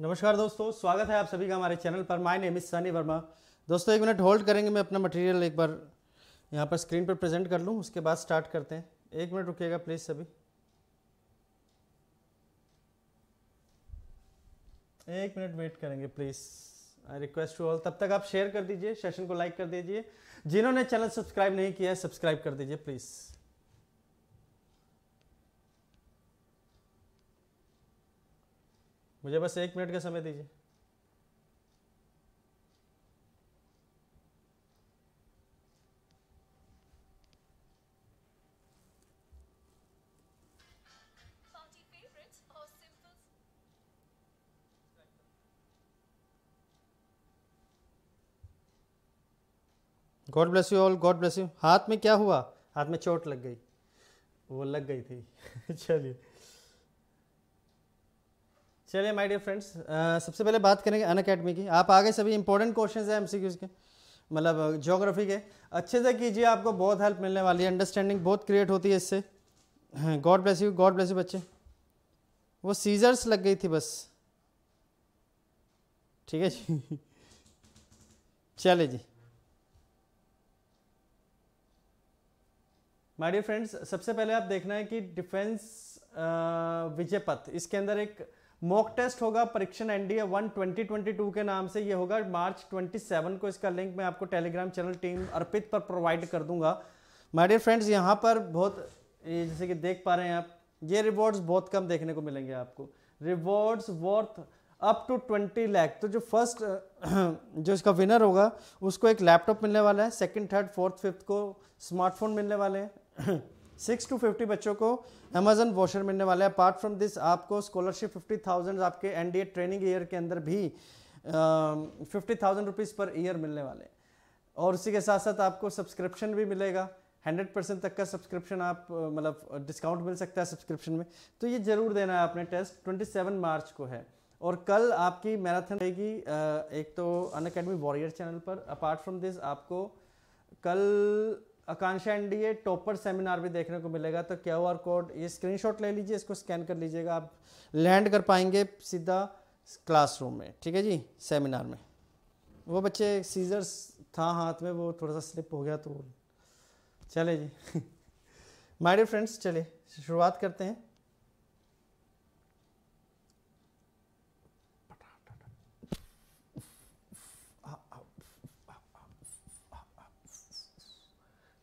नमस्कार दोस्तों स्वागत है आप सभी का हमारे चैनल पर my name is Sunny Verma दोस्तों एक मिनट होल्ड करेंगे मैं अपना मटेरियल एक बार यहाँ पर स्क्रीन पर प्रेजेंट कर लूँ उसके बाद स्टार्ट करते हैं एक मिनट रुकिएगा प्लीज़ सभी एक मिनट वेट करेंगे please I request to all तब तक आप शेयर कर दीजिए सेशन को लाइक कर दीजिए जिन्होंने चैनल सब्सक्राइब नहीं किया है सब्सक्राइब कर दीजिए प्लीज़ मुझे बस एक मिनट का समय दीजिए God bless you all God bless you हाथ में क्या हुआ हाथ में चोट लग गई वो लग गई थी चलिए चलिए माय डियर फ्रेंड्स सबसे पहले बात करेंगे अन अकेडमी की आप आगे सभी इंपॉर्टेंट क्वेश्चन हैं एमसीक्यूज के मतलब जोग्राफी के अच्छे से कीजिए आपको बहुत हेल्प मिलने वाली है अंडरस्टैंडिंग बहुत क्रिएट होती है इससे God bless you God bless you बच्चे वो सीजर्स लग गई थी बस ठीक है जी चले जी माय डियर फ्रेंड्स सबसे पहले आप देखना है कि डिफेंस विजयपथ इसके अंदर एक मॉक टेस्ट होगा परीक्षण एनडीए वन 2022 के नाम से ये होगा मार्च 27 को इसका लिंक मैं आपको टेलीग्राम चैनल टीम अर्पित पर प्रोवाइड कर दूंगा माय डियर फ्रेंड्स यहाँ पर बहुत जैसे कि देख पा रहे हैं आप ये रिवॉर्ड्स बहुत कम देखने को मिलेंगे आपको rewards worth up to twenty lakh तो जो फर्स्ट जो इसका विनर होगा उसको एक लैपटॉप मिलने वाला है सेकेंड थर्ड फोर्थ फिफ्थ को स्मार्टफोन मिलने वाले हैं सिक्स टू फिफ्टी बच्चों को अमेजन वॉशर मिलने वाले हैं अपार्ट फ्रॉम दिस आपको स्कॉलरशिप फिफ्टी थाउजेंड आपके N D A training year के अंदर भी fifty thousand rupees per year मिलने वाले और उसी के साथ साथ आपको सब्सक्रिप्शन भी मिलेगा हंड्रेड परसेंट तक का सब्सक्रिप्शन आप मतलब डिस्काउंट मिल सकता है सब्सक्रिप्शन में तो ये ज़रूर देना है आपने टेस्ट ट्वेंटी सेवन मार्च को है और कल आपकी मैराथन रहेगी एक तो अन अकेडमी वॉरियर चैनल पर अपार्ट फ्रॉम दिस आपको कल आकांक्षा एनडीए टॉपर सेमिनार भी देखने को मिलेगा तो क्यू आर कोड ये स्क्रीनशॉट ले लीजिए इसको स्कैन कर लीजिएगा आप लैंड कर पाएंगे सीधा क्लासरूम में ठीक है जी सेमिनार में वो बच्चे सीजर्स था हाथ में वो थोड़ा सा स्लिप हो गया तो चले जी माय डियर फ्रेंड्स चले शुरुआत करते हैं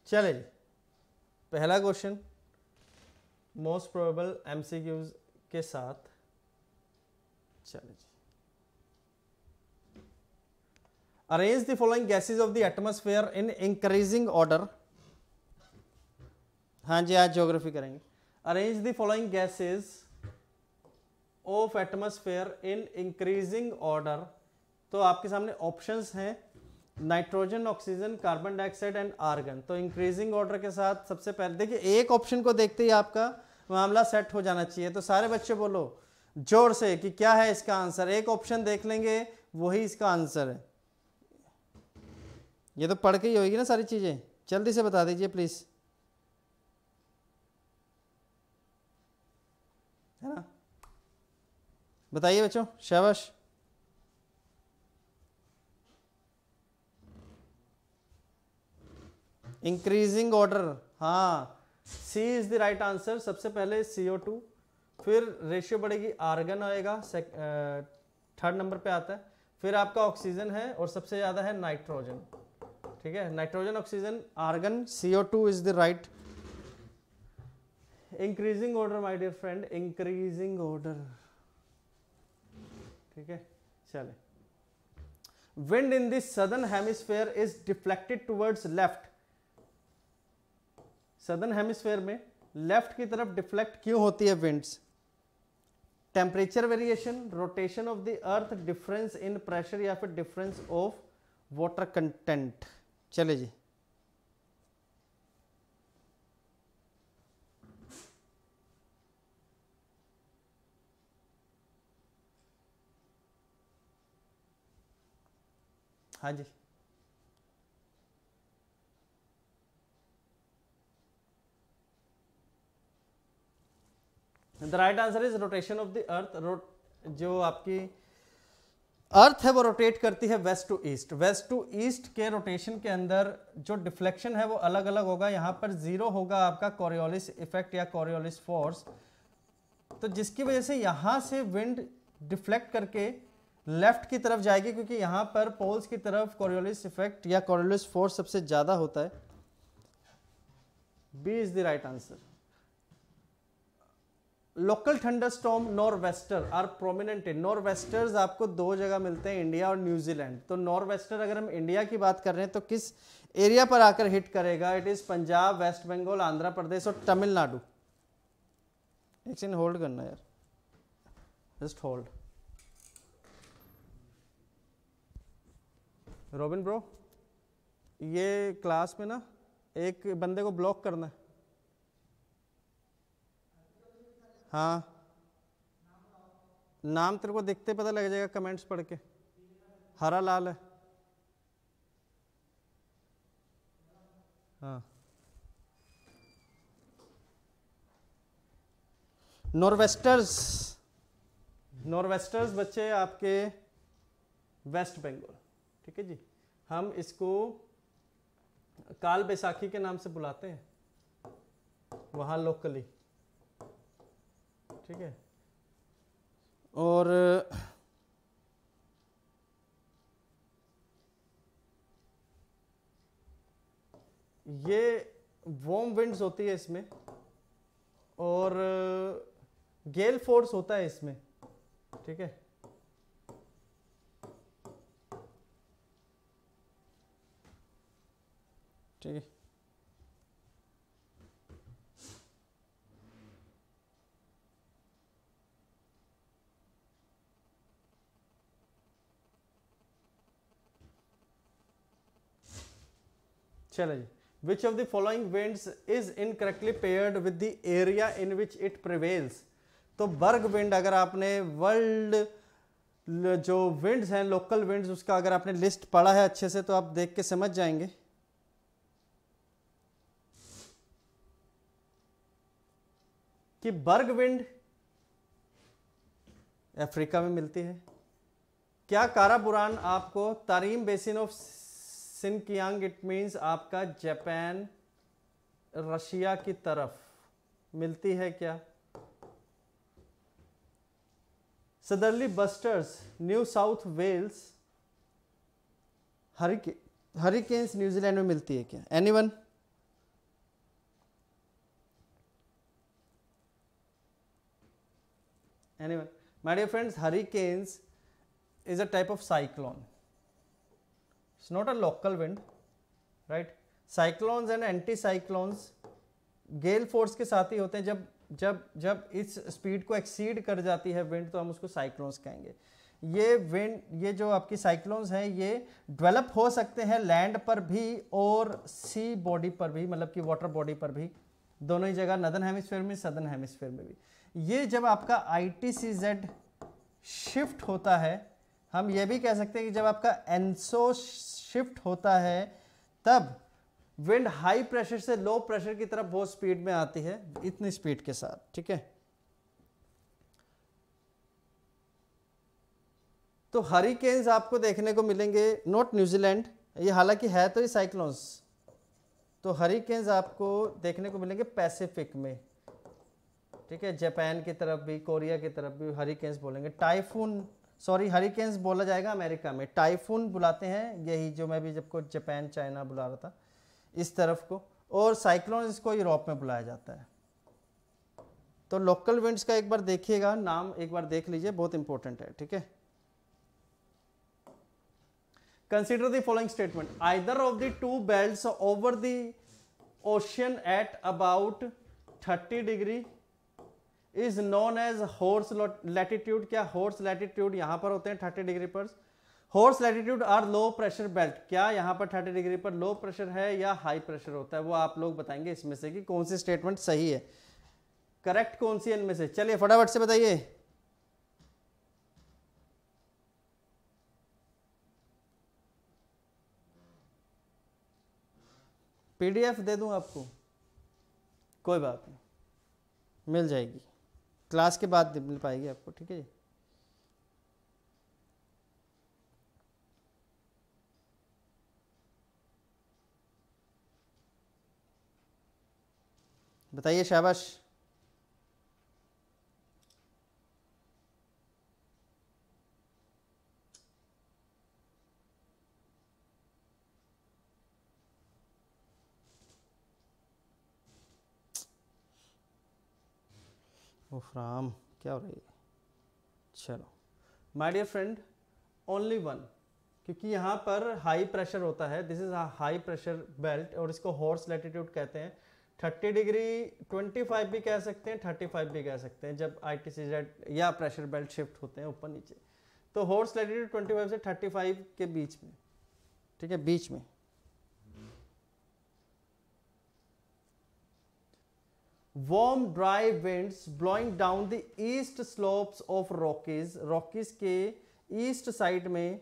चले जी पहला क्वेश्चन मोस्ट प्रोबेबल एमसीक्यूज के साथ चले arrange the following gases of the atmosphere in increasing order हाँ जी आज ज्योग्राफी करेंगे arrange the following gases of atmosphere in increasing order तो आपके सामने ऑप्शंस हैं nitrogen oxygen carbon dioxide and argon तो इंक्रीजिंग ऑर्डर के साथ सबसे पहले देखिए एक ऑप्शन को देखते ही आपका मामला सेट हो जाना चाहिए तो सारे बच्चे बोलो जोर से कि क्या है इसका आंसर एक ऑप्शन देख लेंगे वही इसका आंसर है ये तो पढ़ के ही होगी ना सारी चीज़ें जल्दी से बता दीजिए प्लीज़ है ना बताइए बच्चों शाबाश इंक्रीजिंग ऑर्डर हाँ C is the right answer सबसे पहले सी ओ टू फिर रेशियो बढ़ेगी आर्गन आएगा थर्ड नंबर पे आता है फिर आपका ऑक्सीजन है और सबसे ज़्यादा है नाइट्रोजन ठीक है nitrogen oxygen argon C O two is the right increasing order my dear friend increasing order ठीक है चले wind in this southern hemisphere is deflected towards left southern hemisphere में लेफ्ट की तरफ डिफ्लेक्ट क्यों होती है winds temperature variation rotation of the earth difference in pressure या फिर डिफरेंस ऑफ वाटर कंटेंट चले जी हाँ जी the right answer is rotation of the अर्थ जो आपकी अर्थ है वो रोटेट करती है west to east west to east के रोटेशन के अंदर जो डिफ्लेक्शन है वो अलग अलग होगा यहाँ पर जीरो होगा आपका कॉरियोलिस इफेक्ट या कॉरियोलिस फोर्स तो जिसकी वजह से यहाँ से विंड डिफ्लेक्ट करके लेफ्ट की तरफ जाएगी क्योंकि यहाँ पर पोल्स की तरफ कॉरियोलिस इफेक्ट या कोरियोलिस फोर्स सबसे ज़्यादा होता है B is the right answer local thunder north norwester are prominent norwesters आपको दो जगह मिलते हैं इंडिया और न्यूजीलैंड तो नॉर्वेस्टर अगर हम इंडिया की बात कर रहे हैं तो किस एरिया पर आकर हिट करेगा it is Punjab West Bengal Andhra Pradesh और तमिलनाडु एक सीन होल्ड करना यार जस्ट होल्ड रॉबिन ब्रो ये क्लास में ना एक बंदे को ब्लॉक करना है हाँ नाम तेरे को देखते पता लग जाएगा कमेंट्स पढ़ के हरा लाल है हाँ नॉर्वेस्टर्स नॉर्वेस्टर्स बच्चे आपके वेस्ट बंगाल ठीक है जी हम इसको काल बैसाखी के नाम से बुलाते हैं वहाँ लोकली ठीक है और ये वॉम विंड्स होती है इसमें और गेल फोर्स होता है इसमें ठीक है ठीक है चले जी of the following following is is incorrectly paired with the area in which it prevails तो बर्ग विंड अगर आपने वर्ल्ड जो विंड्स हैं लोकल विंड्स उसका अगर आपने लिस्ट पढ़ा है अच्छे से तो आप देख के समझ जाएंगे कि बर्ग विंड अफ्रीका में मिलती है क्या काराबुरान आपको Tarim basin of Sinkiang it means आपका जापान रशिया की तरफ मिलती है क्या southerly busters New South Wales हरिके हरिकेन्स न्यूजीलैंड में मिलती है क्या any one any one dear friends hurricanes is a type of cyclone it's not a local wind right cyclones and anticyclones gale force के साथ ही होते हैं जब जब जब इस स्पीड को एक्सीड कर जाती है विंड तो हम उसको साइक्लोन्स कहेंगे ये विंड ये जो आपकी साइक्लोन्स हैं ये डेवलप हो सकते हैं लैंड पर भी और सी बॉडी पर भी मतलब कि वाटर बॉडी पर भी दोनों ही जगह नदन हेमिस्फेयर में सदन हेमिस्फेयर में भी ये जब आपका I T C Z shift होता है हम ये भी कह सकते हैं कि जब आपका एनसोस शिफ्ट होता है तब विंड हाई प्रेशर से लो प्रेशर की तरफ बहुत स्पीड में आती है इतनी स्पीड के साथ ठीक है तो हरिकेन्स आपको देखने को मिलेंगे नॉट न्यूजीलैंड ये हालांकि है तो ये साइक्लोन्स तो हरिकेन्स आपको देखने को मिलेंगे पैसिफिक में ठीक है जापान की तरफ भी कोरिया की तरफ भी हरिकेन्स बोलेंगे टाइफून सॉरी हरिकेन्स बोला जाएगा अमेरिका में टाइफून बुलाते हैं यही जो मैं भी जब को जापान चाइना बुला रहा था इस तरफ को और साइक्लोन इसको यूरोप में बुलाया जाता है तो लोकल विंड्स का एक बार देखिएगा नाम एक बार देख लीजिए बहुत इंपॉर्टेंट है ठीक है consider the following statement either of the two belt over the ocean at about thirty degree is known as horse latitude क्या हॉर्स लैटिट्यूड यहां पर होते हैं थर्टी डिग्री पर horse latitude are low pressure belt क्या यहां पर thirty degree पर लो प्रेशर है या हाई प्रेशर होता है वो आप लोग बताएंगे इसमें से कि कौन सी स्टेटमेंट सही है करेक्ट कौन सी इनमें से चलिए फटाफट से बताइए पीडीएफ दे दूं आपको कोई बात नहीं मिल जाएगी क्लास के बाद मिल पाएगी आपको ठीक है जी बताइए शाबाश फ्राम क्या हो रही है चलो my dear friend only one क्योंकि यहाँ पर हाई प्रेशर होता है this is high pressure belt और इसको हॉर्स लेटीट्यूड कहते हैं 30 डिग्री 25 भी कह सकते हैं 35 भी कह सकते हैं जब आई टी सी जेड या प्रेशर बेल्ट शिफ्ट होते हैं ऊपर नीचे तो हॉर्स लेटीट्यूड 25 से 35 के बीच में ठीक है बीच में warm dry winds blowing down the east slopes of Rockies Rockies के ईस्ट साइड में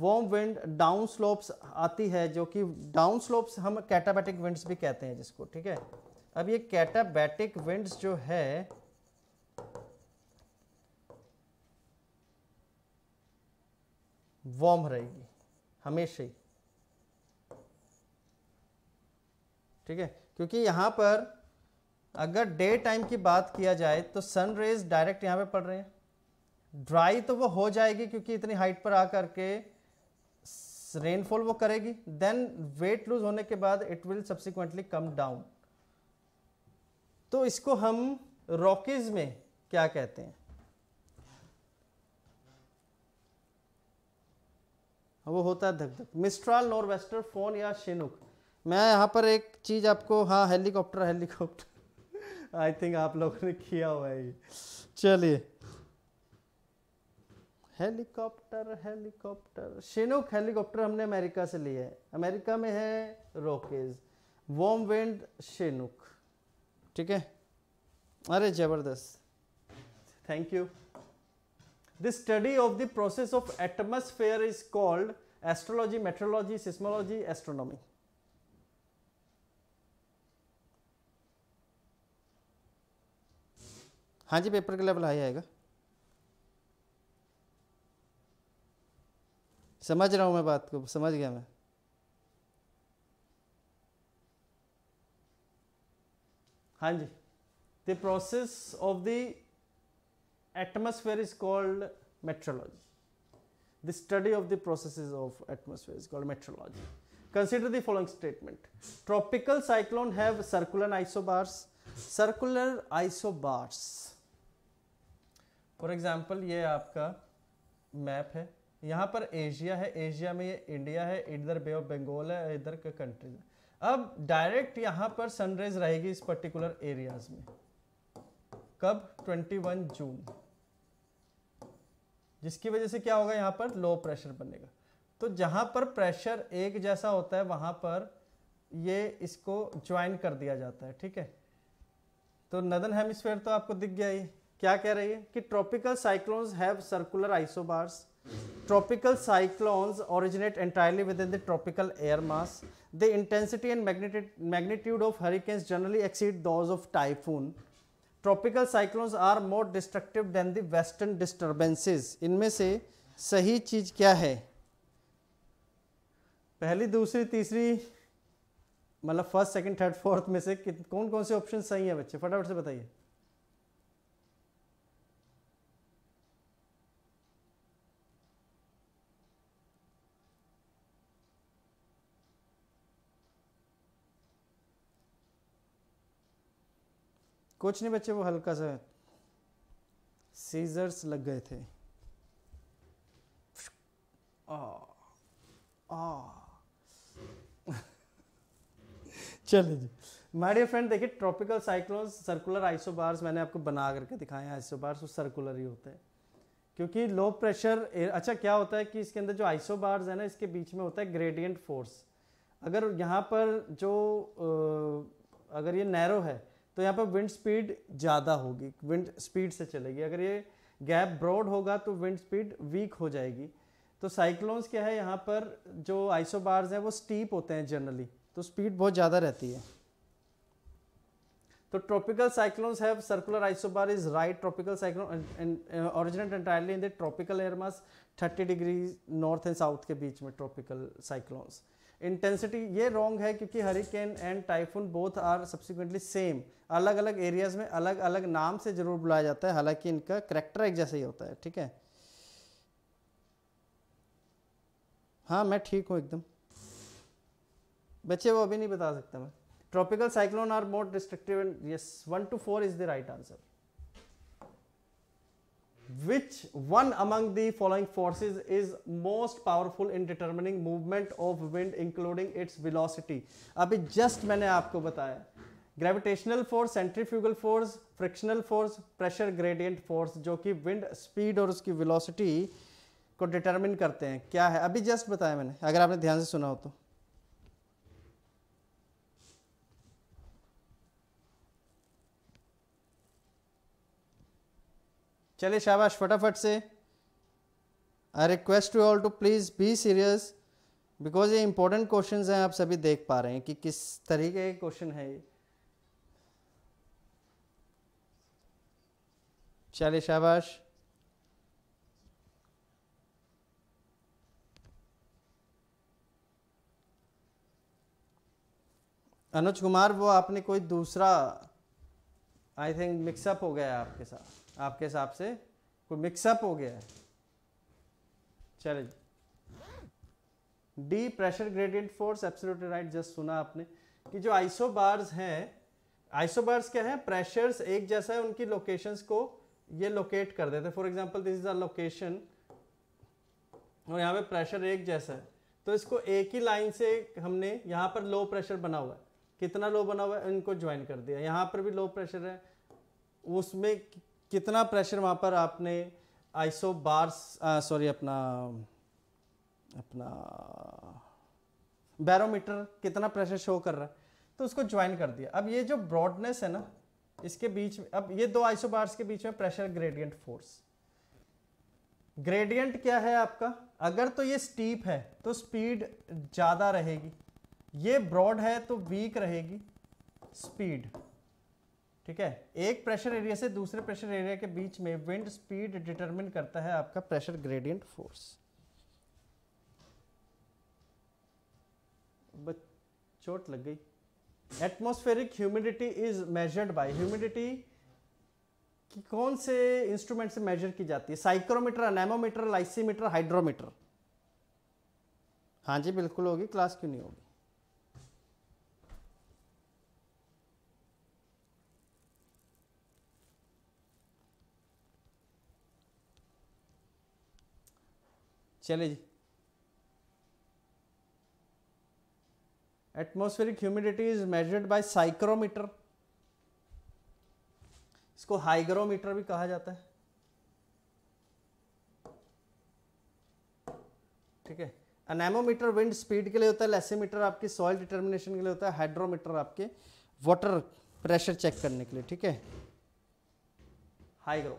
वार्म विंड डाउन स्लोप्स आती है जो कि डाउन स्लोप्स हम कैटाबैटिक विंड्स भी कहते हैं जिसको ठीक है अब ये कैटाबैटिक विंड्स जो है वार्म रहेगी हमेशा ही ठीक है क्योंकि यहां पर अगर डे टाइम की बात किया जाए तो सन रेज डायरेक्ट यहाँ पे पड़ रहे हैं ड्राई तो वो हो जाएगी क्योंकि इतनी हाइट पर आ करके रेनफॉल वो करेगी देन वेट लूज होने के बाद it will subsequently come down तो इसको हम रॉकीज में क्या कहते हैं हाँ, वो होता है धक धक मिस्ट्राल नॉर्वेस्टर फोन या शिनुक मैं यहाँ पर एक चीज़ आपको हाँ हेलीकॉप्टर हेलीकॉप्टर आई थिंक आप लोगों ने किया हुआ है चलिए हेलीकॉप्टर हेलीकॉप्टर शेनुक हेलीकॉप्टर हमने अमेरिका से लिया है अमेरिका में है रोकेज वॉम विंड शेनुक ठीक है अरे जबरदस्त thank you the study of the process of atmosphere is called astrology meteorology seismology astronomy हाँ जी पेपर का लेवल हाई आएगा समझ रहा हूँ मैं बात को समझ गया मैं हाँ जी the process of the atmosphere is called meteorology the study of the process of atmosphere is called meteorology consider the following statement tropical cyclone have circular isobars circular isobars for example ये आपका map है यहाँ पर Asia है Asia में ये India है इधर बे ऑफ बंगाल है इधर का कंट्रीज है अब डायरेक्ट यहाँ पर सनराइज रहेगी इस पर्टिकुलर एरियाज में कब 21 जून जिसकी वजह से क्या होगा यहाँ पर लो प्रेशर बनेगा तो जहाँ पर प्रेशर एक जैसा होता है वहाँ पर ये इसको ज्वाइन कर दिया जाता है ठीक है तो नदन हेमिस्फेयर तो आपको दिख गया ही क्या कह रही है कि tropical cyclones have circular isobars tropical cyclones originate entirely within the tropical air mass the intensity and magnitude of hurricanes generally exceed those of typhoon tropical cyclones are more destructive than the western disturbances इनमें से सही चीज क्या है पहली दूसरी तीसरी मतलब फर्स्ट सेकंड थर्ड फोर्थ में से कौन कौन से ऑप्शन सही है बच्चे फटाफट से बताइए कुछ नहीं बच्चे वो हल्का सा सीजर्स लग गए थे आ, चलिए जी माय डियर फ्रेंड देखिए ट्रॉपिकल साइक्लोन्स सर्कुलर आइसोबार्स मैंने आपको बना करके दिखाए हैं आइसोबार्स वो सर्कुलर ही होते हैं क्योंकि लो प्रेशर अच्छा क्या होता है कि इसके अंदर जो आइसोबार्स है ना इसके बीच में होता है ग्रेडियंट फोर्स अगर यहाँ पर जो अगर ये नैरो है तो यहाँ पर विंड स्पीड ज़्यादा होगी विंड स्पीड से चलेगी अगर ये गैप ब्रॉड होगा तो विंड स्पीड वीक हो जाएगी तो साइक्लोन्स क्या है यहाँ पर जो आइसो बार्स हैं वो स्टीप होते हैं जनरली तो स्पीड बहुत ज़्यादा रहती है तो tropical cyclones have circular isobar is right tropical cyclone originate entirely in the tropical air mass 30 degree north and south के बीच में ट्रॉपिकल साइक्लोन्स इंटेंसिटी ये रॉन्ग है क्योंकि hurricane and typhoon both are subsequently same अलग अलग एरियाज में अलग अलग नाम से जरूर बुलाया जाता है हालांकि इनका करेक्टर एक जैसा ही होता है ठीक है हाँ मैं ठीक हूँ एकदम बच्चे वो अभी नहीं बता सकता मैं tropical cyclone are more destructive and yes one two four is the right answer which one among the following forces is most powerful in determining movement of wind including its velocity अभी just मैंने आपको बताया gravitational force centrifugal force frictional force pressure gradient force जो कि wind speed और उसकी velocity को determine करते हैं क्या है अभी जस्ट बताया मैंने अगर आपने ध्यान से सुना हो तो चलिए शाबाश फटाफट से I request to all to please be serious because ये इंपॉर्टेंट क्वेश्चन हैं आप सभी देख पा रहे हैं कि किस तरीके के क्वेश्चन है ये चलिए शाबाश अनुज कुमार वो आपने कोई दूसरा आई थिंक मिक्सअप हो गया है आपके साथ आपके हिसाब से कोई मिक्सअप हो गया है चलिए D pressure gradient force absolutely right just सुना आपने कि जो आइसोबार्स हैं आइसोबार्स क्या हैं प्रेशर्स एक जैसा है उनकी लोकेशंस को ये लोकेट कर देते हैं for example this is a location और यहाँ पे प्रेशर एक जैसा है तो इसको एक ही लाइन से हमने यहाँ पर लो प्रेशर बना हुआ है कितना लो बना हुआ है इनको ज्वाइन कर दिया यहाँ पर भी लो प्रेशर है उसमें कितना प्रेशर वहाँ पर आपने आइसो बार सॉरी अपना अपना बैरोमीटर कितना प्रेशर शो कर रहा है तो उसको ज्वाइन कर दिया अब ये जो ब्रॉडनेस है ना इसके बीच में अब ये दो आइसो बार्स के बीच में प्रेशर ग्रेडियंट फोर्स ग्रेडियंट क्या है आपका अगर तो ये स्टीप है तो स्पीड ज़्यादा रहेगी ये ब्रॉड है तो वीक रहेगी स्पीड ठीक है एक प्रेशर एरिया से दूसरे प्रेशर एरिया के बीच में विंड स्पीड डिटरमिन करता है आपका प्रेशर ग्रेडियंट फोर्स चोट लग गई atmospheric humidity is measured by humidity की कौन से इंस्ट्रूमेंट से मेजर की जाती है साइक्रोमीटर अनेमोमीटर लाइसीमीटर हाइड्रोमीटर हाँ जी बिल्कुल होगी क्लास क्यों नहीं होगी चले जी atmospheric humidity is measured by psychrometer इसको हाइग्रोमीटर भी कहा जाता है ठीक है अनेमोमीटर विंड स्पीड के लिए होता है लेसीमीटर आपकी सॉइल डिटर्मिनेशन के लिए होता है हाइड्रोमीटर आपके वाटर प्रेशर चेक करने के लिए ठीक है hygro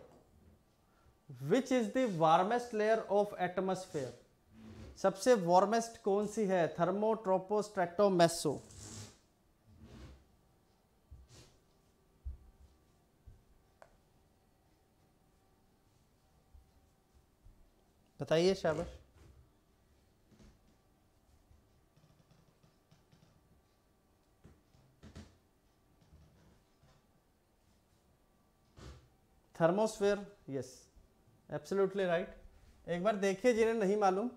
which is the warmest layer of atmosphere सबसे वार्मेस्ट कौन सी है थर्मोट्रोपोस्ट्रेटोमेसो बताइए शाबाश थर्मोस्फेयर यस एब्सोल्युटली राइट एक बार देखिए जिन्हें नहीं मालूम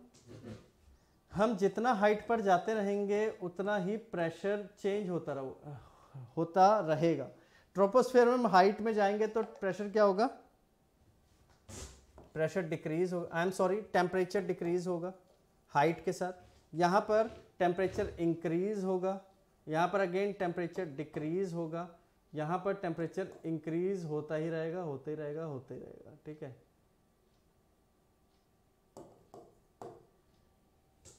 हम जितना हाइट पर जाते रहेंगे उतना ही प्रेशर चेंज होता रहो होता रहेगा ट्रोपोस्फेयर में हम हाइट में जाएंगे तो प्रेशर क्या होगा प्रेशर डिक्रीज होगा I am sorry temperature decrease होगा हाइट के साथ यहाँ पर टेम्परेचर इंक्रीज होगा यहाँ पर अगेन टेम्परेचर डिक्रीज होगा यहाँ पर टेम्परेचर इंक्रीज होता ही रहेगा होते ही रहेगा होते ही रहेगा ठीक है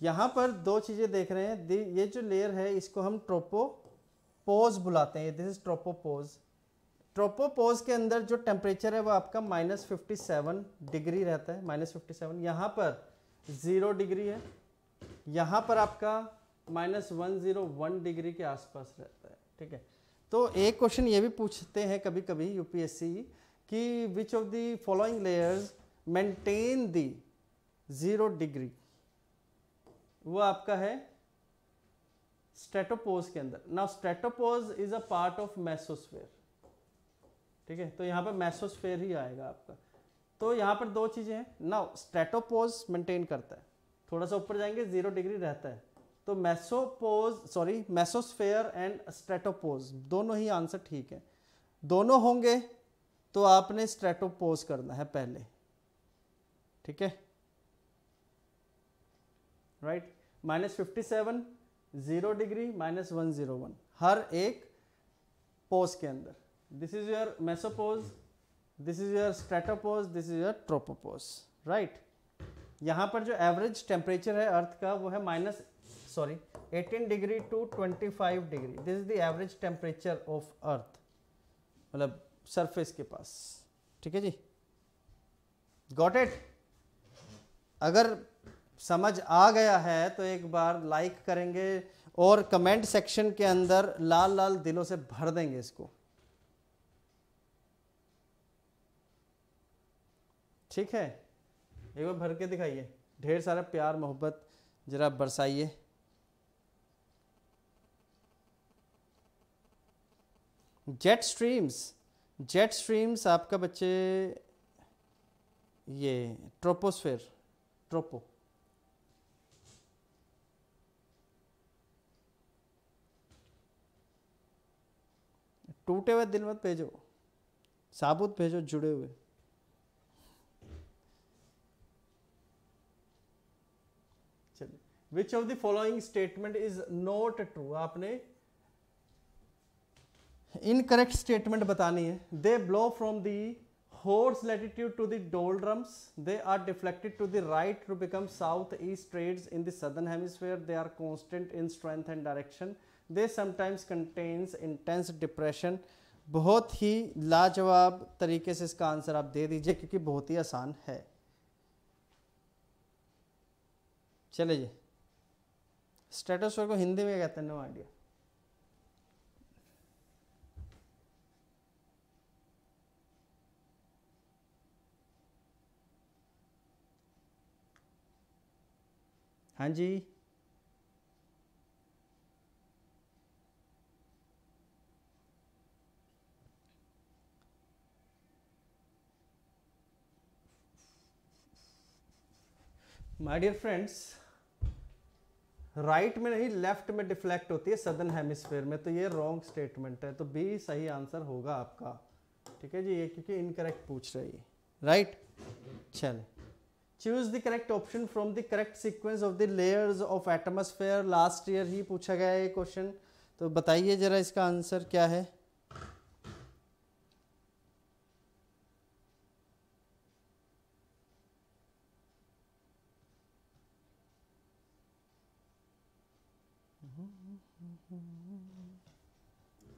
यहाँ पर दो चीज़ें देख रहे हैं ये जो लेयर है इसको हम ट्रोपोपोज बुलाते हैं दिस इज ट्रोपोपोज ट्रोपोपोज के अंदर जो टेम्परेचर है वो आपका माइनस फिफ्टी सेवन डिग्री रहता है माइनस फिफ्टी सेवन यहाँ पर ज़ीरो डिग्री है यहाँ पर आपका minus one zero one degree के आसपास रहता है ठीक है तो एक क्वेश्चन ये भी पूछते हैं कभी कभी यू कि which of the following layers maintain the zero degree वो आपका है स्ट्रेटोपोज के अंदर now stratopause is a part of mesosphere ठीक है तो यहां पर मैसोस्फेयर ही आएगा आपका तो यहां पर दो चीज़ें हैं नाउ स्ट्रेटोपोज मेंटेन करता है थोड़ा सा ऊपर जाएंगे जीरो डिग्री रहता है तो मैसोपोज सॉरी मैसोस्फेयर एंड स्ट्रेटोपोज दोनों ही आंसर ठीक है दोनों होंगे तो आपने स्ट्रेटोपोज करना है पहले ठीक है right minus fifty seven zero degree minus one zero one हर एक पोज के अंदर this is your mesopause this is your stratopause this is your tropopause right यहाँ पर जो एवरेज टेम्परेचर है अर्थ का वो है minus sorry 18 degree to 25 degree this is the average temperature of earth मतलब सरफेस के पास ठीक है जी गॉट इट अगर समझ आ गया है तो एक बार लाइक करेंगे और कमेंट सेक्शन के अंदर लाल लाल दिलों से भर देंगे इसको ठीक है एक बार भर के दिखाइए ढेर सारा प्यार मोहब्बत ज़रा बरसाइए जेट स्ट्रीम्स जेट स्ट्रीम्स आपका बच्चे ये ट्रोपोस्फेयर ट्रोपो टूटे हुए दिल मत भेजो साबुत भेजो जुड़े हुए चलिए which of the following statement is not true आपने इनकरेक्ट स्टेटमेंट बतानी है they blow from the horse latitude to the doldrums they are deflected to the right to become southeast trades in the southern hemisphere they are constant in strength and direction they sometimes contains intense depression बहुत ही लाजवाब तरीके से इसका answer आप दे दीजिए क्योंकि बहुत ही आसान है चले जी स्टेटस को हिंदी में कहते हैं नो आइडिया हाँ जी माय डियर फ्रेंड्स राइट में नहीं लेफ्ट में डिफ्लेक्ट होती है सदर्न हेमिस्फेयर में तो ये रॉन्ग स्टेटमेंट है तो बी सही आंसर होगा आपका ठीक है जी ये क्योंकि इनकरेक्ट पूछ रही है राइट चल choose the correct option from the correct sequence of the layers of atmosphere last year ही पूछा गया है ये क्वेश्चन तो बताइए जरा इसका आंसर क्या है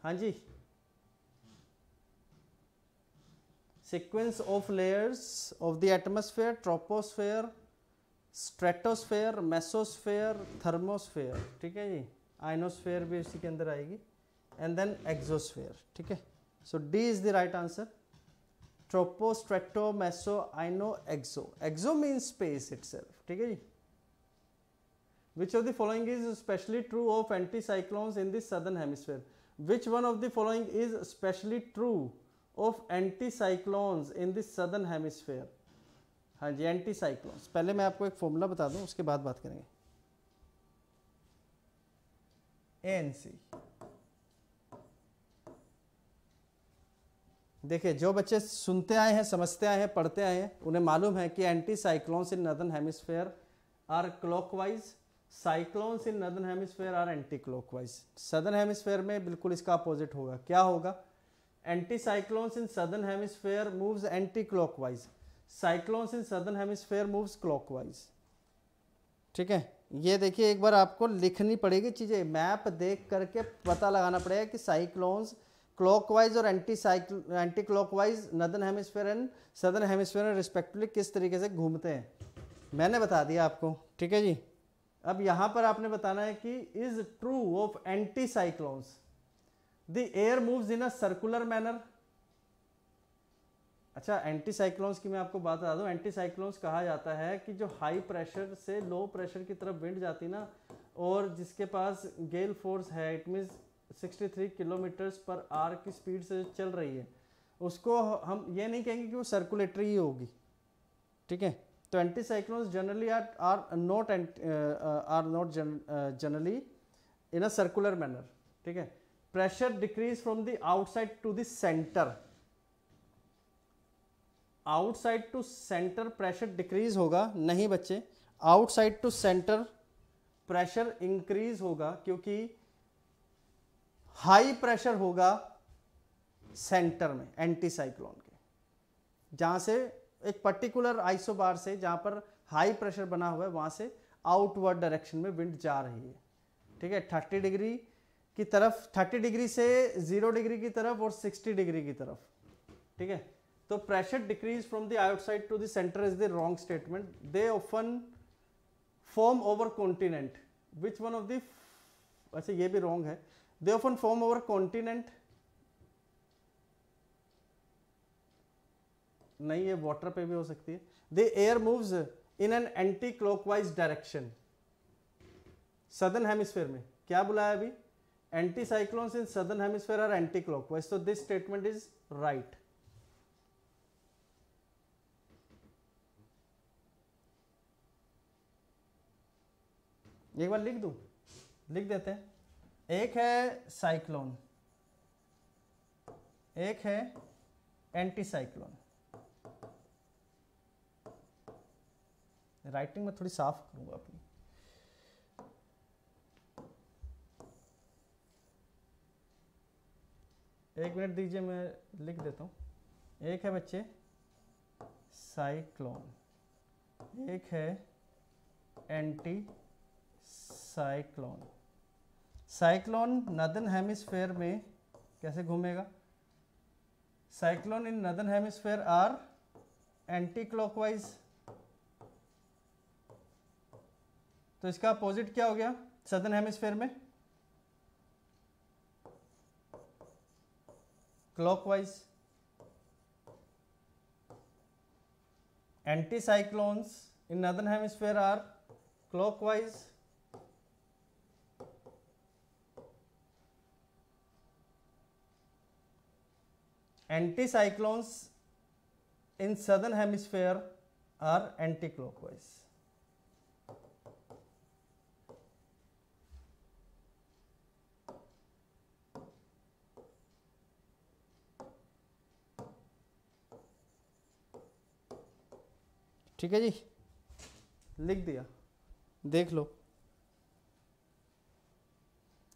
हाँ जी sequence of layers of the atmosphere troposphere stratosphere mesosphere thermosphere ठीक है जी आइनोस्फेयर भी इसी के अंदर आएगी एंड देन एक्सोस्फेयर ठीक है so D is the right answer tropo strato meso iono exo exo mean space it ठीक है जी which of the following is specially true of anti cyclones in this southern hemisphere Which one of the following is specially true of anticyclones in the southern hemisphere? हाँ जी cyclones पहले मैं आपको एक formula बता दूं उसके बाद बात करेंगे एन सी देखिए जो बच्चे सुनते आए हैं समझते आए हैं पढ़ते आए हैं उन्हें मालूम है कि anti cyclones in northern hemisphere are clockwise cyclones in northern hemisphere are anti clockwise southern hemisphere में बिल्कुल इसका अपोजिट होगा क्या होगा anti cyclones in southern hemisphere moves anti clockwise cyclones in southern hemisphere moves clockwise ठीक है ये देखिए एक बार आपको लिखनी पड़ेगी चीज़ें मैप देख करके पता लगाना पड़ेगा कि साइक्लोन्स क्लॉकवाइज और anti cycle anti clockwise northern hemisphere and southern hemisphere respectively किस तरीके से घूमते हैं मैंने बता दिया आपको ठीक है जी अब यहां पर आपने बताना है कि is true of anti cyclones the air moves in a circular manner अच्छा एंटी साइक्लोन्स की मैं आपको बात बता दूं एंटी साइक्लोन्स कहा जाता है कि जो हाई प्रेशर से लो प्रेशर की तरफ विंड जाती ना और जिसके पास गेल फोर्स है it means 63 kilometre per hour की स्पीड से चल रही है उसको हम ये नहीं कहेंगे कि वो सर्कुलेटरी ही होगी ठीक है तो anti cyclones generally are are not are not generally in a circular manner ठीक है pressure decrease from the outside to the centre outside to centre pressure decrease होगा नहीं बच्चे outside to centre pressure increase होगा क्योंकि high pressure होगा centre में anti cyclone के जहां से एक पर्टिकुलर आइसोबार से जहाँ पर हाई प्रेशर बना हुआ है वहाँ से आउटवर्ड डायरेक्शन में विंड जा रही है ठीक है थर्टी डिग्री की तरफ थर्टी डिग्री से ज़ीरो डिग्री की तरफ और सिक्सटी डिग्री की तरफ ठीक है तो pressure decrease from the outside to the centre is the wrong statement they often form over continent which one of the वैसे ये भी रॉन्ग है they often form over continent नहीं ये वाटर पे भी हो सकती है the air moves in an anti clockwise direction southern hemisphere में क्या बुलाया अभी anti cyclones in southern hemisphere are anti clockwise तो दिस स्टेटमेंट इज राइट एक बार लिख दू लिख देते हैं एक है साइक्लोन एक है एंटी साइक्लोन राइटिंग में थोड़ी साफ करूंगा अपनी एक मिनट दीजिए मैं लिख देता हूँ एक है बच्चे साइक्लोन एक है anti cyclone cyclone northern hemisphere में कैसे घूमेगा cyclone in northern hemisphere are anti clockwise तो इसका अपोजिट क्या हो गया सदर्न हेमिस्फेयर में clockwise anticyclones in northern hemisphere are clockwise anticyclones southern southern are anti clockwise ठीक है जी लिख दिया देख लो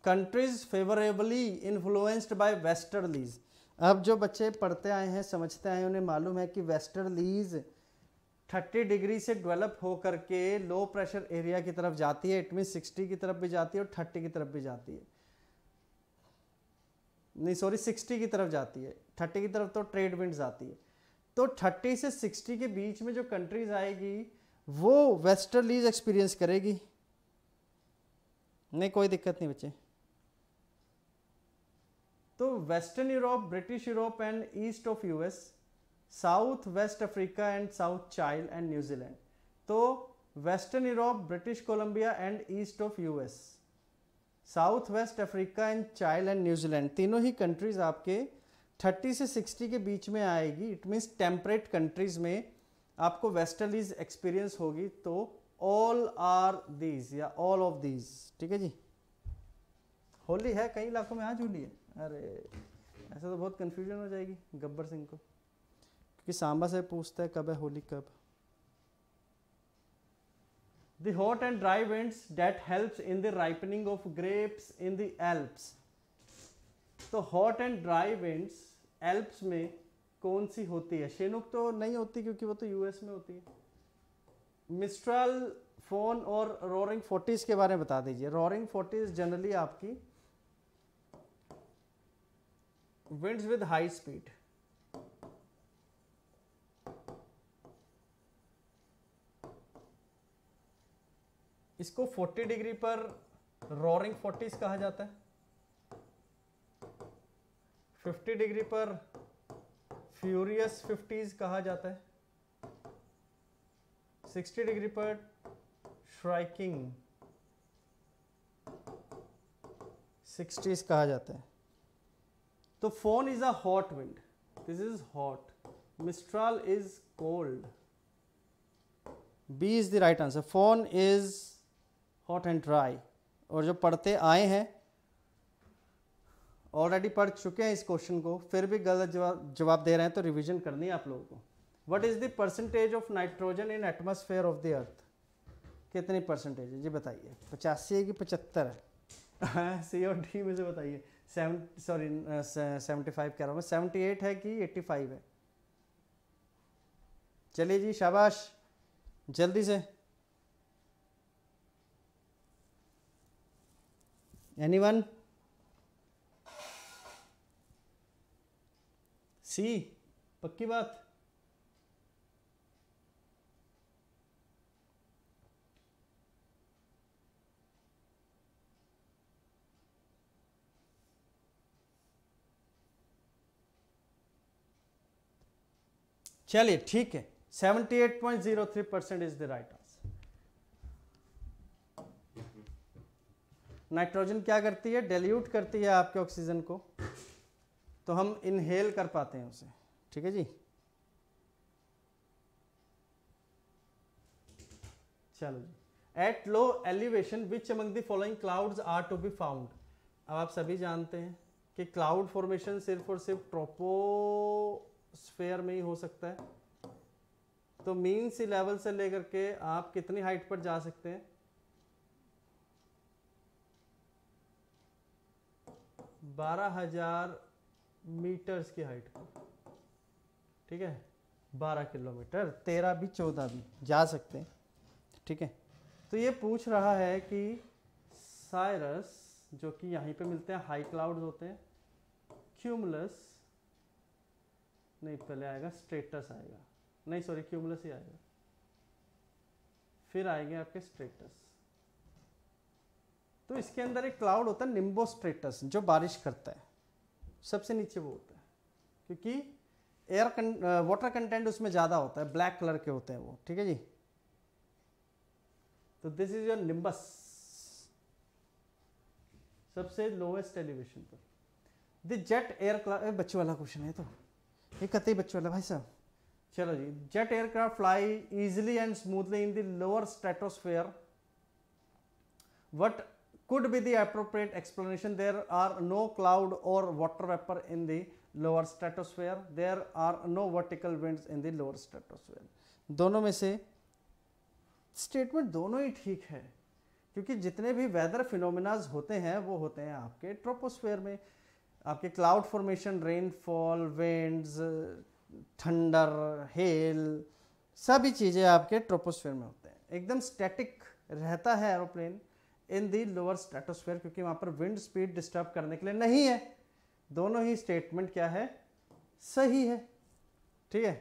countries favourably influenced by westerlies अब जो बच्चे पढ़ते आए हैं समझते आए हैं उन्हें मालूम है कि वेस्टर्लीज 30 डिग्री से डेवलप हो करके लो प्रेशर एरिया की तरफ जाती है इट मीन 60 की तरफ भी जाती है और 30 की तरफ भी जाती है नहीं सॉरी 60 की तरफ जाती है 30 की तरफ तो ट्रेड विंड जाती है तो 30 से 60 के बीच में जो कंट्रीज आएगी वो वेस्टर्लीज एक्सपीरियंस करेगी नहीं कोई दिक्कत नहीं बच्चे तो western Europe British Europe and east of US south west Africa and south child and New Zealand तो western Europe British Columbia and east of US south west Africa and child and New Zealand तीनों ही countries आपके 30 से 60 के बीच में आएगी it means temperate countries में आपको वेस्टर्लीज एक्सपीरियंस होगी तो ऑल आर दीज या ऑल ऑफ दीज ठीक है जी होली है कई इलाकों में आज होली है अरे ऐसा तो बहुत कंफ्यूजन हो जाएगी गब्बर सिंह को क्योंकि सांबा से पूछता है कब है होली कब the hot and dry winds that helps in the ripening of grapes in the Alps तो hot and dry winds Alps में कौन सी होती है शेनुक तो नहीं होती क्योंकि वो तो यूएस में होती है मिस्ट्रल फोन और रोरिंग फोर्टीज के बारे में बता दीजिए रोरिंग फोर्टीज जनरली आपकी विंड्स विद हाई स्पीड इसको 40 डिग्री पर रोरिंग फोर्टीज कहा जाता है 50 डिग्री पर फ्यूरियस 50s कहा जाता है 60 डिग्री पर श्राइकिंग 60s कहा जाता है तो foehn is a hot wind this is hot mistral is cold B is the right answer foehn is hot and dry और जो पढ़ते आए हैं ऑलरेडी पढ़ चुके हैं इस क्वेश्चन को फिर भी गलत जवाब जवाब दे रहे हैं तो रिविजन करनी है आप लोगों को what is percentage of nitrogen in atmosphere of the earth कितनी परसेंटेज है जी बताइए पचासी है कि पचहत्तर है सी और डी मुझे बताइए सेवन सॉरी सेवेंटी फाइव कह रहा हूँ सेवेंटी एट है कि एट्टी फाइव है चलिए जी शाबाश जल्दी से एनी वन सी पक्की बात चलिए ठीक है 78.03 percent is the right answer nitrogen क्या करती है डेल्यूट करती है आपके ऑक्सीजन को तो हम इनहेल कर पाते हैं उसे ठीक है जी चलो जी at low elevation which among the following clouds are to be found अब आप सभी जानते हैं कि क्लाउड फॉर्मेशन सिर्फ और सिर्फ ट्रोपोस्फेयर में ही हो सकता है तो मीन सी लेवल से लेकर के आप कितनी हाइट पर जा सकते हैं बारह हजार मीटर्स की हाइट पर ठीक है बारह किलोमीटर तेरह भी चौदह भी जा सकते हैं ठीक है तो ये पूछ रहा है कि साइरस जो कि यहीं पे मिलते हैं हाई क्लाउड्स होते हैं क्यूमलस नहीं पहले आएगा स्ट्रेटस आएगा नहीं सॉरी क्यूमलस ही आएगा फिर आएंगे आपके स्ट्रेटस तो इसके अंदर एक क्लाउड होता है निम्बो स्ट्रेटस जो बारिश करता है सबसे नीचे वो होता है क्योंकि एयर कं, वाटर कंटेंट उसमें ज़्यादा होता है ब्लैक कलर के होते हैं वो ठीक है जी तो दिस इज योर निम्बस सबसे लोएस्ट एलिवेशन पर द जेट एयर बच्चों वाला क्वेश्चन है तो ये कतई बच्चों वाला भाई साहब चलो जी jet aircraft fly easily and smoothly in the lower stratosphere what could be the appropriate explanation. There are no cloud or water vapor in the lower stratosphere. There are no vertical winds in the lower stratosphere. dono mein se statement dono hi theek hai kyunki jitne bhi weather phenomena hote hain wo hote hain aapke troposphere mein aapke cloud formation rainfall winds thunder hail सभी चीज़ें आपके troposphere में होते हैं एकदम static रहता है aeroplane in the lower stratosphere क्योंकि वहां पर विंड स्पीड डिस्टर्ब करने के लिए नहीं है दोनों ही स्टेटमेंट क्या है सही है ठीक है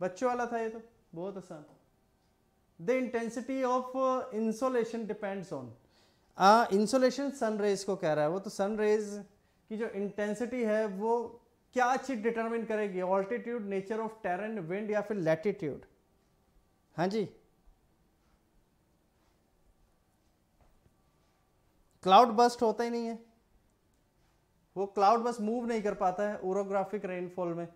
बच्चों वाला था ये तो बहुत आसान the intensity of insolation depends on insolation sun rays को कह रहा है वो तो सन रेज की जो इंटेंसिटी है वो क्या चीज डिटरमिन करेगी altitude nature of terrain wind या फिर लैटीट्यूड हाँ जी क्लाउड बस्ट होता ही नहीं है वो क्लाउड बस मूव नहीं कर पाता है ओरोग्राफिक रेनफॉल में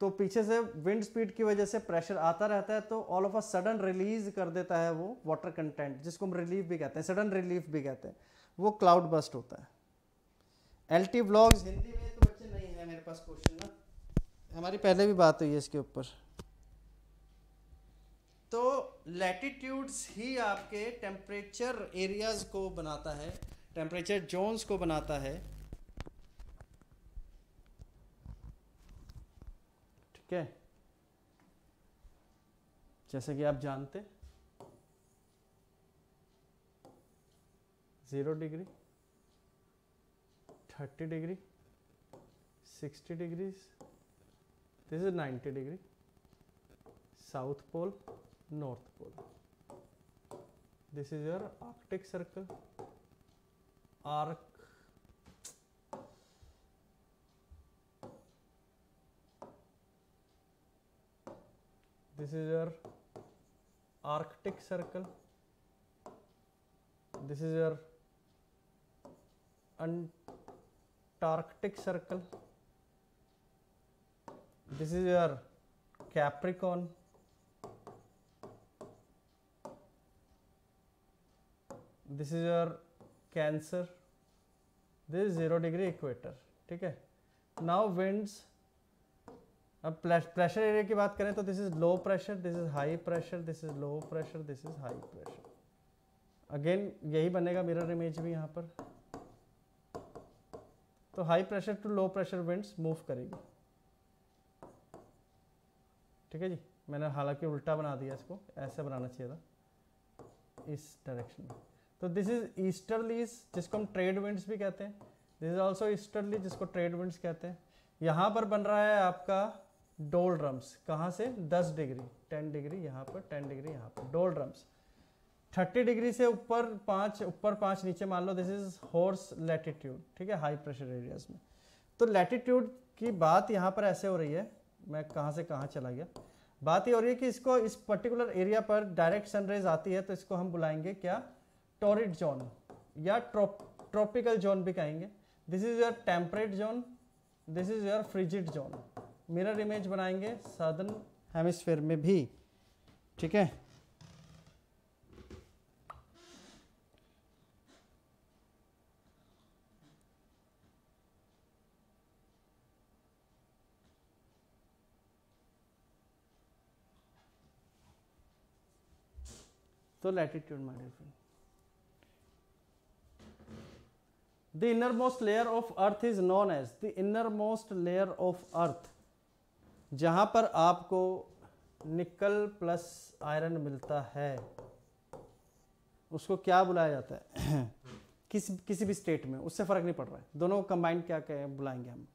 तो पीछे से विंड स्पीड की वजह से प्रेशर आता रहता है तो all of a sudden release कर देता है वो वाटर कंटेंट जिसको हम रिलीफ भी कहते हैं सडन रिलीफ भी कहते हैं वो क्लाउड बस्ट होता है एल टी ब्लॉग्स हिंदी में तो बच्चे नहीं है मेरे पास क्वेश्चन ना हमारी पहले भी बात हुई है इसके ऊपर तो लैटिट्यूड्स ही आपके टेम्परेचर एरियाज़ को बनाता है टेम्परेचर जोन्स को बनाता है ठीक है जैसे कि आप जानते zero degree thirty degree sixty degrees this is ninety degree south pole north pole this is your arctic circle arc this is your arctic circle this is your antarctic circle this is your capricorn this is your cancer this is zero degree equator ठीक है now winds अब pressure area की बात करें तो this is low pressure this is high pressure this is low pressure this is high pressure again यही बनेगा mirror image भी यहाँ पर तो high pressure to low pressure winds move करेगी ठीक है जी मैंने हालांकि उल्टा बना दिया इसको ऐसे बनाना चाहिए था इस डायरेक्शन में तो दिस इज ईस्टरलीज जिसको हम ट्रेड विंड्स भी कहते हैं दिस इज ऑल्सो ईस्टरली जिसको ट्रेड विंड्स कहते हैं यहाँ पर बन रहा है आपका डोल ड्रम्स कहाँ से 10 डिग्री 10 डिग्री यहाँ पर 10 डिग्री यहाँ पर डोल ड्रम्स 30 डिग्री से ऊपर पाँच ऊपर पाँच नीचे मान लो दिस इज हॉर्स लैटिट्यूड ठीक है हाई प्रेशर एरियाज में तो लैटिट्यूड की बात यहाँ पर ऐसे हो रही है मैं कहाँ से कहाँ चला गया बात ये हो रही है कि इसको इस पर्टिकुलर एरिया पर डायरेक्ट सनरेज आती है तो इसको हम बुलाएंगे क्या टॉरिड जोन या ट्रॉपिकल जोन भी कहेंगे this is your temperate zone this is your frigid zone mirror image बनाएंगे सदर्न हेमिस्फेयर में भी ठीक है तो latitude minus the inner most layer of earth is known as the inner most layer of earth जहां पर आपको nickel plus iron मिलता है उसको क्या बुलाया जाता है किसी किसी भी स्टेट में उससे फ़र्क नहीं पड़ रहा है दोनों कंबाइंड क्या कहें बुलाएंगे हम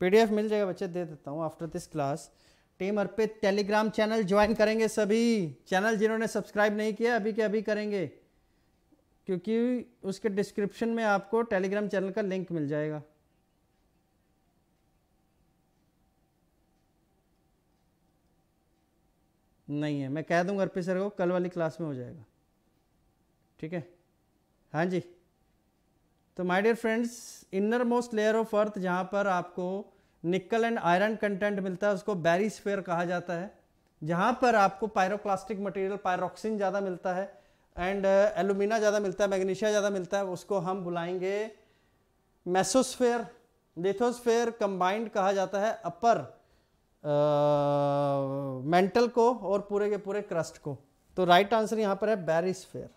पीडीएफ मिल जाएगा बच्चे दे देता हूँ after this class team Arpit Telegram channel join करेंगे सभी चैनल जिन्होंने सब्सक्राइब नहीं किया अभी के अभी करेंगे क्योंकि उसके डिस्क्रिप्शन में आपको टेलीग्राम चैनल का लिंक मिल जाएगा नहीं है मैं कह दूंगा अर्पित सर को कल वाली क्लास में हो जाएगा ठीक है हाँ जी तो my dear friends inner most layer of earth जहाँ पर आपको निकल एंड आयरन कंटेंट मिलता है उसको बैरिस्फेयर कहा जाता है जहाँ पर आपको पायरोक्लास्टिक मटेरियल पायरोक्सिन ज़्यादा मिलता है एंड एलुमिना uh, ज़्यादा मिलता है मैग्नीशिया ज़्यादा मिलता है उसको हम बुलाएंगे मैसोस्फेयर लिथोस्फेयर कंबाइंड कहा जाता है अपर मेंटल uh, को और पूरे के पूरे क्रस्ट को तो राइट आंसर यहाँ पर है बैरिसफेयर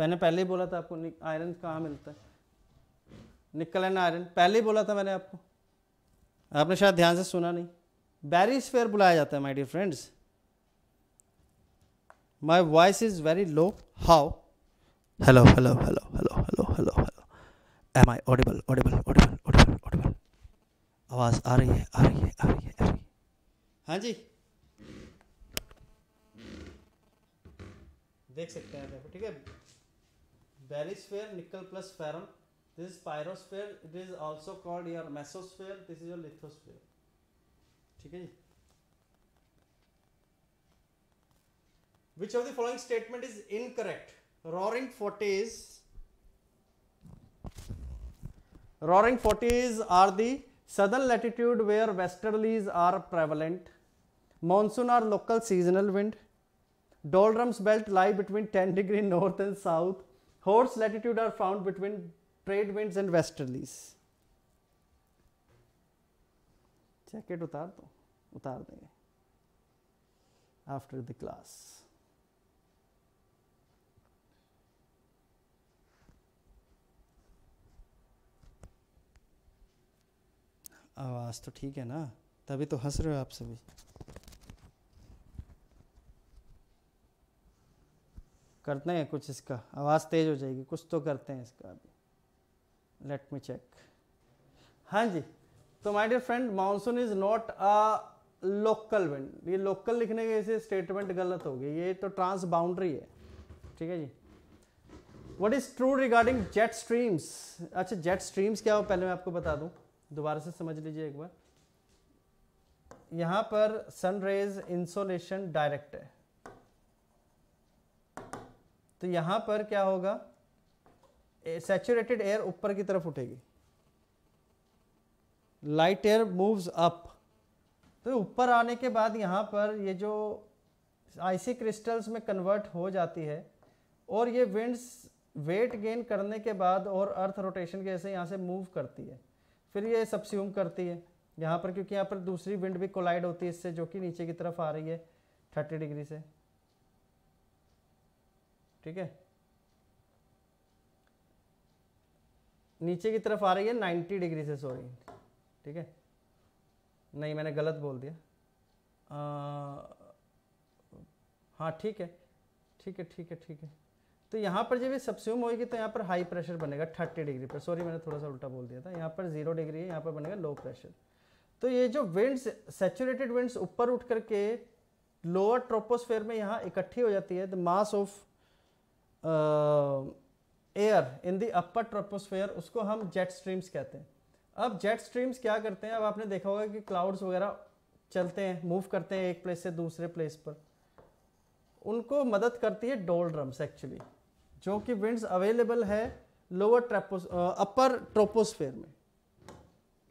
मैंने पहले ही बोला था आपको आयरन कहाँ मिलता है निकल एंड आयरन पहले ही बोला था मैंने आपको आपने शायद ध्यान से सुना नहीं बैरिसफेयर बुलाया जाता है my dear friends my voice is very low how hello hello hello hello hello hello hello am i audible audible audible audible audible आवाज़ आ रही है आ रही है आ रही है आ रही है हाँ जी देख सकते हैं ठीक है barysphere nickel plus ferrum this is pyrosphere it is also called your mesosphere this is your lithosphere ठीक है जी Which of the following statement is incorrect? Roaring 40s. Roaring 40s are the southern latitude where westerlies are prevalent. Monsoon are local seasonal wind. Doldrums belt lie between 10 degree north and south. Horse latitude are found between trade winds and westerlies. Jacket utar do, utar denge. After the class. आवाज़ तो ठीक है ना तभी तो हंस रहे हो आप सभी करते हैं कुछ इसका आवाज़ तेज़ हो जाएगी कुछ तो करते हैं इसका अभी लेट मी चेक हाँ जी तो my dear friend monsoon is not a local wind ये लोकल लिखने के से स्टेटमेंट गलत हो गई ये तो ट्रांस बाउंड्री है ठीक है जी what is true regarding jet streams अच्छा जेट स्ट्रीम्स क्या हो पहले मैं आपको बता दूँ दोबारा से समझ लीजिए एक बार यहां पर सन रेज इंसोलेशन डायरेक्ट है तो यहां पर क्या होगा सेचुरेटेड एयर ऊपर की तरफ उठेगी लाइट एयर मूव्स अप तो ऊपर आने के बाद यहां पर ये जो आईसी क्रिस्टल्स में कन्वर्ट हो जाती है और ये विंड्स वेट गेन करने के बाद और अर्थ रोटेशन के जैसे यहां से मूव करती है फिर ये सब्स्यूम करती है यहाँ पर क्योंकि यहाँ पर दूसरी विंड भी कोलाइड होती है इससे जो कि नीचे की तरफ आ रही है थर्टी डिग्री से ठीक है नीचे की तरफ आ रही है नाइन्टी डिग्री से सॉरी ठीक है नहीं मैंने गलत बोल दिया आ, हाँ ठीक है ठीक है ठीक है ठीक है तो यहाँ पर जब ये सब्स्यूम होगी तो यहाँ पर हाई प्रेशर बनेगा थर्टी डिग्री पर सॉरी मैंने थोड़ा सा उल्टा बोल दिया था यहाँ पर जीरो डिग्री है यहाँ पर बनेगा लो प्रेशर तो ये जो विंड्स सेचुरेटेड विंड्स ऊपर उठ करके लोअर ट्रोपोस्फेयर में यहाँ इकट्ठी हो जाती है the mass of air in the upper troposphere उसको हम जेट स्ट्रीम्स कहते हैं अब जेट स्ट्रीम्स क्या करते हैं अब आपने देखा होगा कि क्लाउड्स वगैरह चलते हैं मूव करते हैं एक प्लेस से दूसरे प्लेस पर उनको मदद करती है डोल ड्रम्स एक्चुअली जो कि विंड्स अवेलेबल है लोअर ट्रेपोस अपर ट्रोपोस्फेयर में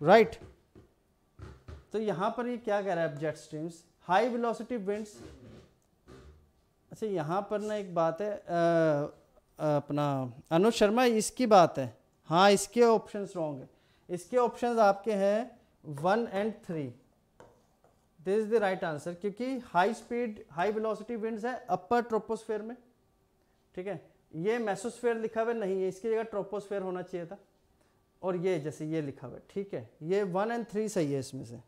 राइट right. तो यहां पर ये क्या कह रहा है jet streams high velocity winds अच्छा यहां पर ना एक बात है आ, आ, अपना अनुज शर्मा इसकी बात है हाँ इसके ऑप्शन रॉन्ग है इसके ऑप्शन आपके हैं one and three this is the right answer क्योंकि high speed high velocity winds है अपर ट्रोपोस्फेयर में ठीक है ये मेसोस्फेयर लिखा हुआ नहीं है इसकी जगह ट्रोपोस्फेयर होना चाहिए था और ये जैसे ये लिखा हुआ ठीक है ये वन एंड थ्री सही है इसमें से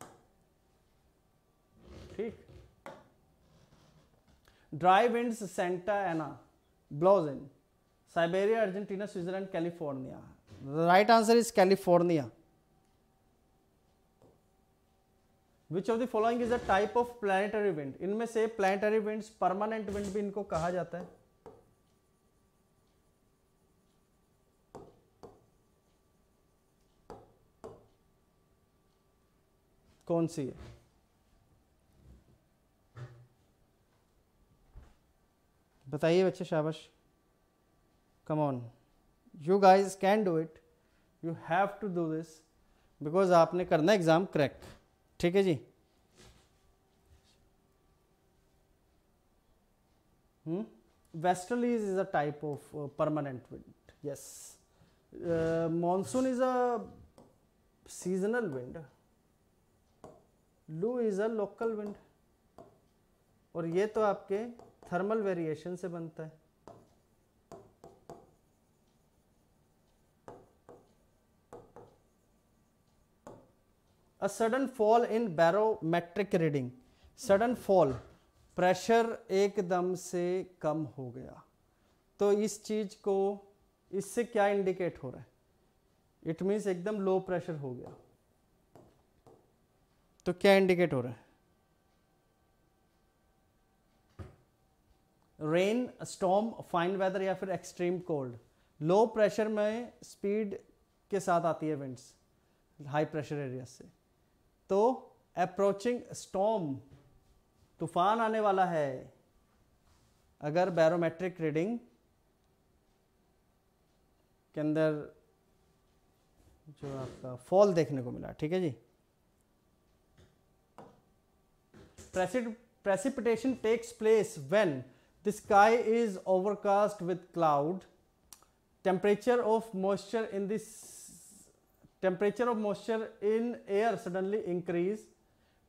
ठीक dry winds Santa Ana blows in Siberia Argentina Switzerland California right answer is California which of the following is a type of planetary wind इनमें से प्लानिटरी विंड्स परमानेंट विंड भी इनको कहा जाता है कौन सी है बताइए बच्चे शाबाश come on you guys can do it you have to do this because आपने करना एग्ज़ाम क्रैक ठीक है जी westerlies is a type of permanent wind yes monsoon is a seasonal wind loo is a local wind और ये तो आपके thermal variation से बनता है a sudden fall in barometric reading sudden fall pressure एकदम से कम हो गया तो इस चीज़ को इससे क्या इंडिकेट हो रहा है इट मीन्स एकदम लो प्रेशर हो गया तो क्या इंडिकेट हो रहा है रेन स्टॉम फाइन वेदर या फिर एक्सट्रीम कोल्ड लो प्रेशर में स्पीड के साथ आती है विंड्स हाई प्रेशर एरिया से तो अप्रोचिंग स्टॉम तूफान आने वाला है अगर बैरोमेट्रिक रीडिंग के अंदर जो आपका फॉल देखने को मिला ठीक है जी precipitation takes place when the sky is overcast with cloud temperature of moisture in this temperature of moisture in air suddenly increase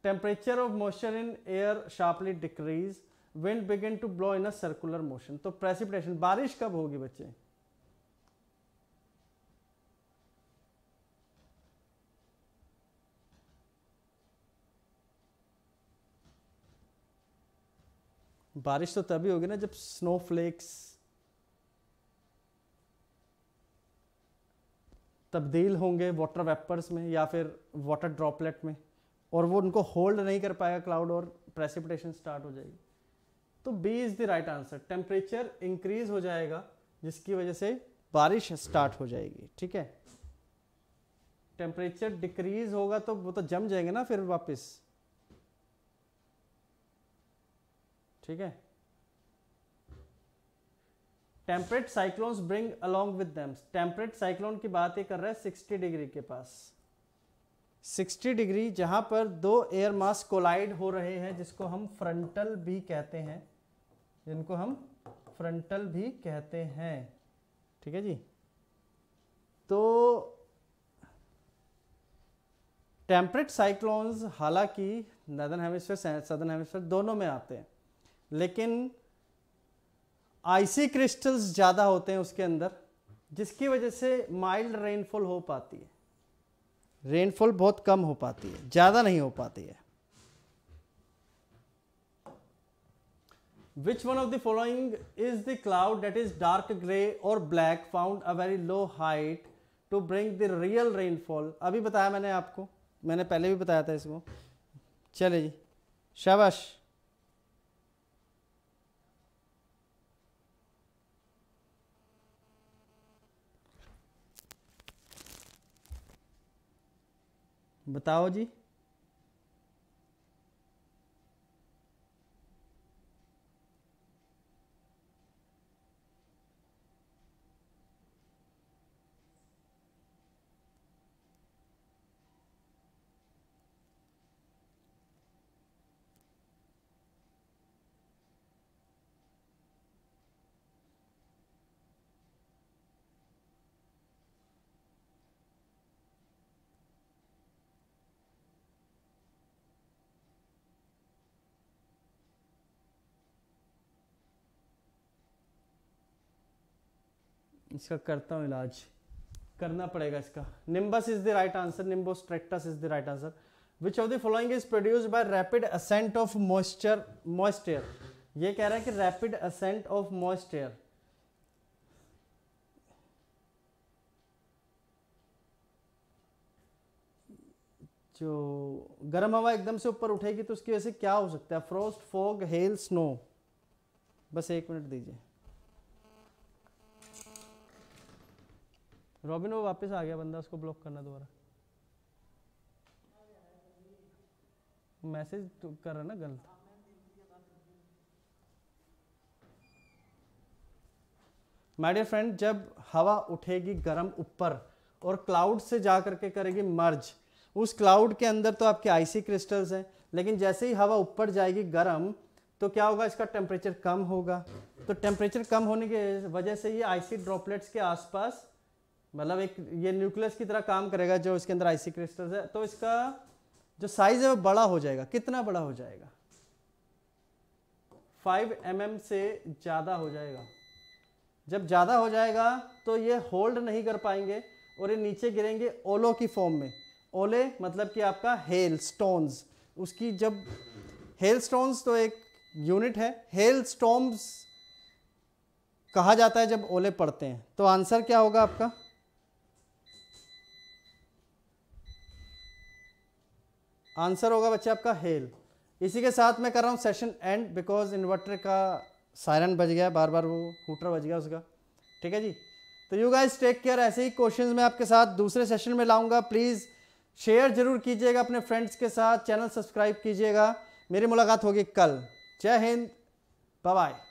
temperature of moisture in air sharply decrease wind begin to blow in a circular motion तो precipitation बारिश कब होगी बच्चे बारिश तो तभी होगी ना जब स्नोफ्लेक्स तब्दील होंगे वाटर वेपर्स में या फिर वाटर ड्रॉपलेट में और वो उनको होल्ड नहीं कर पाएगा क्लाउड और प्रेसिपिटेशन स्टार्ट हो जाएगी तो B is the right answer temperature increase हो जाएगा जिसकी वजह से बारिश स्टार्ट हो जाएगी ठीक है टेम्परेचर डिक्रीज होगा तो वो तो जम जाएंगे ना फिर वापस ठीक है temperate cyclones bring along with them temperate cyclone की बात ये कर रहा है 60 डिग्री के पास 60 डिग्री जहां पर दो एयर मास कोलाइड हो रहे हैं जिसको हम फ्रंटल भी कहते हैं जिनको हम फ्रंटल भी कहते हैं ठीक है जी तो टेम्परेट साइक्लोन्स हालांकि नदन हेमिस्फेयर सदर्न हेमिस्फेयर दोनों में आते हैं लेकिन आइसी क्रिस्टल्स ज़्यादा होते हैं उसके अंदर जिसकी वजह से माइल्ड रेनफॉल हो पाती है रेनफॉल बहुत कम हो पाती है ज़्यादा नहीं हो पाती है Which one of the following is the cloud that is dark grey or black found a very low height to bring the real rainfall? अभी बताया मैंने आपको मैंने पहले भी बताया था इसको चले जी शाबाश बताओ जी इसका करता हूँ इलाज करना पड़ेगा इसका nimbus is the right answer nimbostratus is the right answer which of the following is produce by rapid ascent of moisture moist air ये कह रहा है कि rapid ascent of moist air जो गर्म हवा एकदम से ऊपर उठेगी तो उसकी वजह से क्या हो सकता है फ्रोस्ट फॉग हेल स्नो बस एक मिनट दीजिए रॉबिन वो वापस आ गया बंदा उसको ब्लॉक करना दोबारा मैसेज तो कर रहा ना गलत माय डियर फ्रेंड जब हवा उठेगी गर्म ऊपर और क्लाउड से जा करके करेगी मर्ज उस क्लाउड के अंदर तो आपके आईसी क्रिस्टल्स हैं लेकिन जैसे ही हवा ऊपर जाएगी गर्म तो क्या होगा इसका टेम्परेचर कम होगा तो टेम्परेचर कम होने की वजह से ये आईसी ड्रॉपलेट्स के आसपास मतलब एक ये न्यूक्लियस की तरह काम करेगा जो इसके अंदर आईसी क्रिस्टल्स है तो इसका जो साइज है वो बड़ा हो जाएगा कितना बड़ा हो जाएगा 5 एम mm से ज़्यादा हो जाएगा जब ज़्यादा हो जाएगा तो ये होल्ड नहीं कर पाएंगे और ये नीचे गिरेंगे ओलो की फॉर्म में ओले मतलब कि आपका हेल स्टोन्स उसकी जब हेल स्टोन्स तो एक यूनिट है हेल स्टोम्स कहा जाता है जब ओले पड़ते हैं तो आंसर क्या होगा आपका आंसर होगा बच्चे आपका हेल इसी के साथ मैं कर रहा हूँ सेशन एंड बिकॉज इन्वर्टर का सायरन बज गया बार बार वो हूटर बज गया उसका ठीक है जी तो यू गाइस टेक केयर ऐसे ही क्वेश्चंस मैं आपके साथ दूसरे सेशन में लाऊंगा प्लीज़ शेयर जरूर कीजिएगा अपने फ्रेंड्स के साथ चैनल सब्सक्राइब कीजिएगा मेरी मुलाकात होगी कल जय हिंद बाय